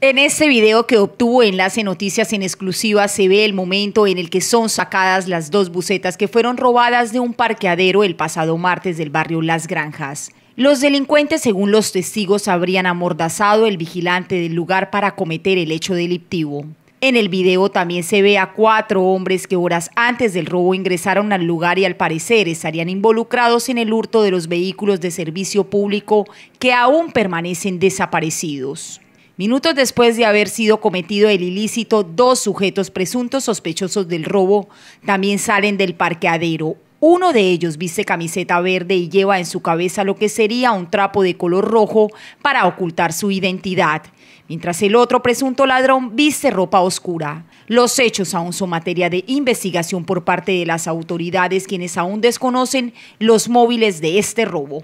En este video que obtuvo Enlace Noticias en exclusiva se ve el momento en el que son sacadas las dos bucetas que fueron robadas de un parqueadero el pasado martes del barrio Las Granjas. Los delincuentes, según los testigos, habrían amordazado el vigilante del lugar para cometer el hecho delictivo. En el video también se ve a cuatro hombres que horas antes del robo ingresaron al lugar y al parecer estarían involucrados en el hurto de los vehículos de servicio público que aún permanecen desaparecidos. Minutos después de haber sido cometido el ilícito, dos sujetos presuntos sospechosos del robo también salen del parqueadero. Uno de ellos viste camiseta verde y lleva en su cabeza lo que sería un trapo de color rojo para ocultar su identidad, mientras el otro presunto ladrón viste ropa oscura. Los hechos aún son materia de investigación por parte de las autoridades quienes aún desconocen los móviles de este robo.